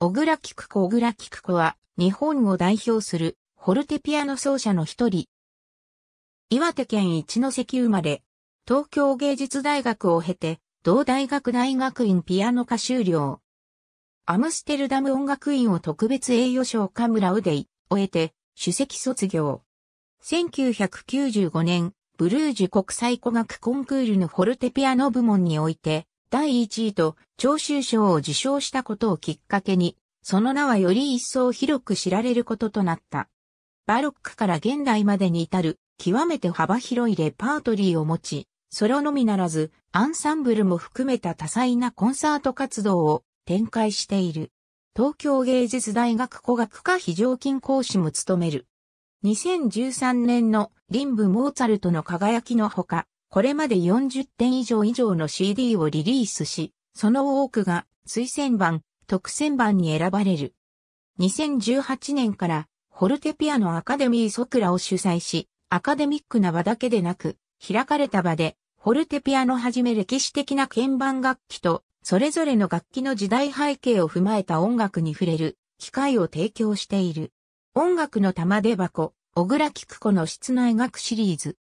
小倉菊子小倉菊子は日本を代表するホルテピアノ奏者の一人。岩手県一関生まれ、東京芸術大学を経て、同大学大学院ピアノ科修了。アムステルダム音楽院を特別栄誉賞カムラウデイを得て、首席卒業。1995年、ブルージュ国際古学コンクールのホルテピアノ部門において、第1位と長州賞を受賞したことをきっかけに、その名はより一層広く知られることとなった。バロックから現代までに至る極めて幅広いレパートリーを持ち、ソロのみならずアンサンブルも含めた多彩なコンサート活動を展開している。東京芸術大学古学科非常勤講師も務める。2013年のリンブ・モーツァルトの輝きのほか、これまで40点以上以上の CD をリリースし、その多くが推薦版、特選版に選ばれる。2018年からホルテピアノアカデミーソクラを主催し、アカデミックな場だけでなく、開かれた場で、ホルテピアノはじめ歴史的な鍵盤楽器と、それぞれの楽器の時代背景を踏まえた音楽に触れる、機会を提供している。音楽の玉出箱、小倉菊子の室内楽シリーズ。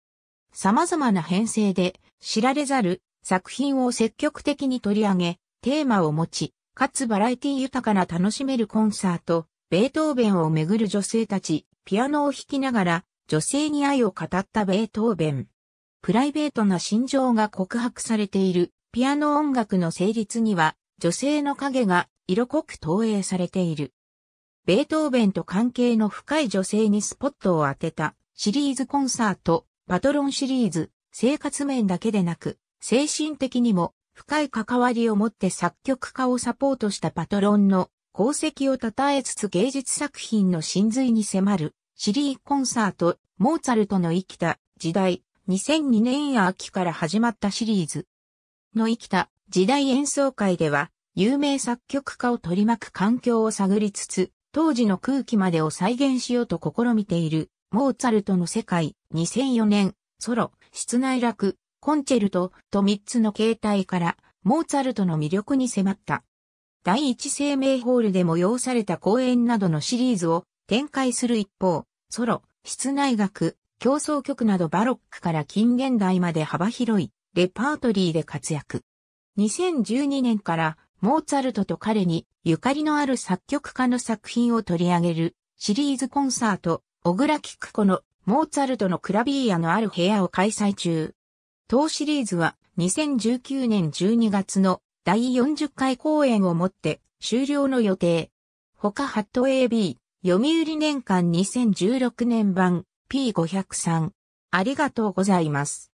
様々な編成で知られざる作品を積極的に取り上げ、テーマを持ち、かつバラエティ豊かな楽しめるコンサート、ベートーベンをめぐる女性たち、ピアノを弾きながら女性に愛を語ったベートーベン。プライベートな心情が告白されているピアノ音楽の成立には女性の影が色濃く投影されている。ベートーベンと関係の深い女性にスポットを当てたシリーズコンサートパトロンシリーズ、生活面だけでなく、精神的にも深い関わりを持って作曲家をサポートしたパトロンの功績を称えつつ芸術作品の真髄に迫るシリーコンサート、モーツァルトの生きた時代、2002年秋から始まったシリーズの生きた時代演奏会では、有名作曲家を取り巻く環境を探りつつ、当時の空気までを再現しようと試みている、モーツァルトの世界、2004年、ソロ、室内楽、コンチェルトと3つの形態から、モーツァルトの魅力に迫った。第一生命ホールで催された公演などのシリーズを展開する一方、ソロ、室内楽、競争曲などバロックから近現代まで幅広いレパートリーで活躍。2012年からモーツァルトと彼にゆかりのある作曲家の作品を取り上げるシリーズコンサート、小倉菊子のモーツァルトのクラビーヤのある部屋を開催中。当シリーズは2019年12月の第40回公演をもって終了の予定。他ハット AB、読売年間2016年版 P503。ありがとうございます。